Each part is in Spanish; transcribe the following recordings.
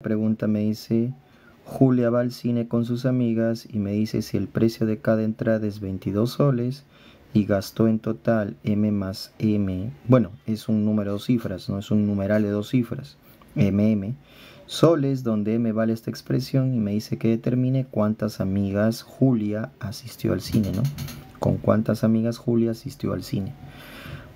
pregunta me dice, Julia va al cine con sus amigas y me dice si el precio de cada entrada es 22 soles y gastó en total M más M, bueno, es un número de cifras, no es un numeral de dos cifras, MM, soles, donde M vale esta expresión y me dice que determine cuántas amigas Julia asistió al cine, ¿no? Con cuántas amigas Julia asistió al cine.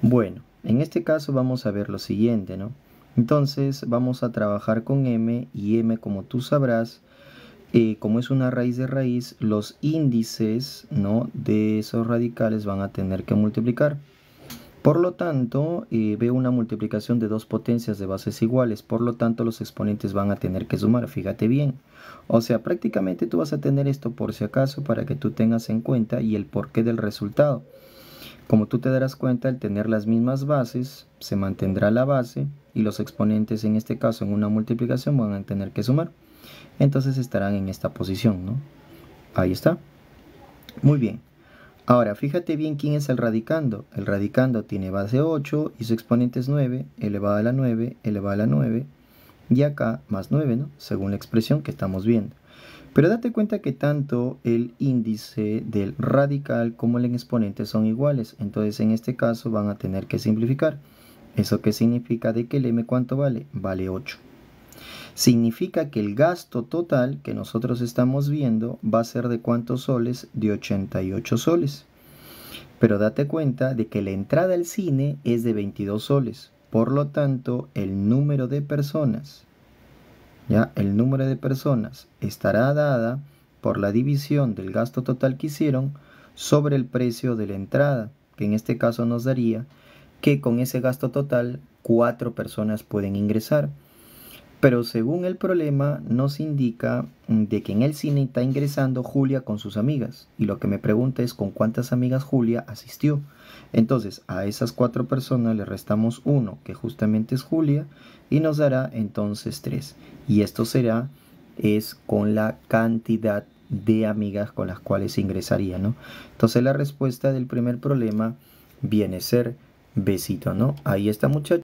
Bueno, en este caso vamos a ver lo siguiente, ¿no? Entonces vamos a trabajar con m y m como tú sabrás, eh, como es una raíz de raíz, los índices ¿no? de esos radicales van a tener que multiplicar. Por lo tanto, eh, veo una multiplicación de dos potencias de bases iguales, por lo tanto los exponentes van a tener que sumar, fíjate bien. O sea, prácticamente tú vas a tener esto por si acaso para que tú tengas en cuenta y el porqué del resultado. Como tú te darás cuenta, al tener las mismas bases, se mantendrá la base, y los exponentes en este caso en una multiplicación van a tener que sumar. Entonces estarán en esta posición, ¿no? Ahí está. Muy bien. Ahora, fíjate bien quién es el radicando. El radicando tiene base 8 y su exponente es 9, elevado a la 9, elevado a la 9, y acá más 9, ¿no? Según la expresión que estamos viendo. Pero date cuenta que tanto el índice del radical como el exponente son iguales, entonces en este caso van a tener que simplificar. ¿Eso qué significa? De que el M cuánto vale? Vale 8. Significa que el gasto total que nosotros estamos viendo va a ser de cuántos soles? De 88 soles. Pero date cuenta de que la entrada al cine es de 22 soles. Por lo tanto, el número de personas, ya, el número de personas estará dada por la división del gasto total que hicieron sobre el precio de la entrada, que en este caso nos daría que con ese gasto total cuatro personas pueden ingresar. Pero según el problema nos indica mm, de que en el cine está ingresando Julia con sus amigas. Y lo que me pregunta es con cuántas amigas Julia asistió. Entonces a esas cuatro personas le restamos uno, que justamente es Julia, y nos dará entonces tres. Y esto será es con la cantidad de amigas con las cuales ingresaría, ¿no? Entonces la respuesta del primer problema viene a ser Besito, ¿no? Ahí está muchacho.